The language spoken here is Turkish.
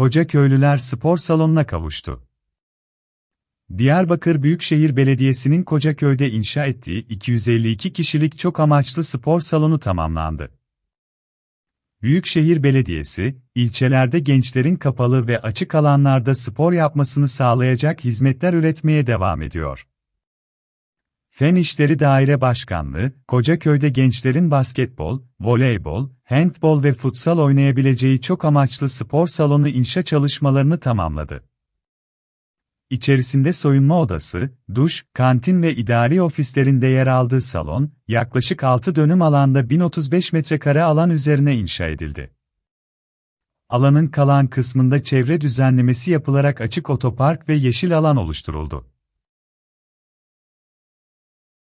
Hoca köylüler spor salonuna kavuştu. Diyarbakır Büyükşehir Belediyesi'nin Kocaköy'de inşa ettiği 252 kişilik çok amaçlı spor salonu tamamlandı. Büyükşehir Belediyesi, ilçelerde gençlerin kapalı ve açık alanlarda spor yapmasını sağlayacak hizmetler üretmeye devam ediyor. Fen İşleri Daire Başkanlığı, Kocaköy'de gençlerin basketbol, voleybol, handbol ve futsal oynayabileceği çok amaçlı spor salonu inşa çalışmalarını tamamladı. İçerisinde soyunma odası, duş, kantin ve idari ofislerinde yer aldığı salon, yaklaşık 6 dönüm alanda 1035 metrekare alan üzerine inşa edildi. Alanın kalan kısmında çevre düzenlemesi yapılarak açık otopark ve yeşil alan oluşturuldu.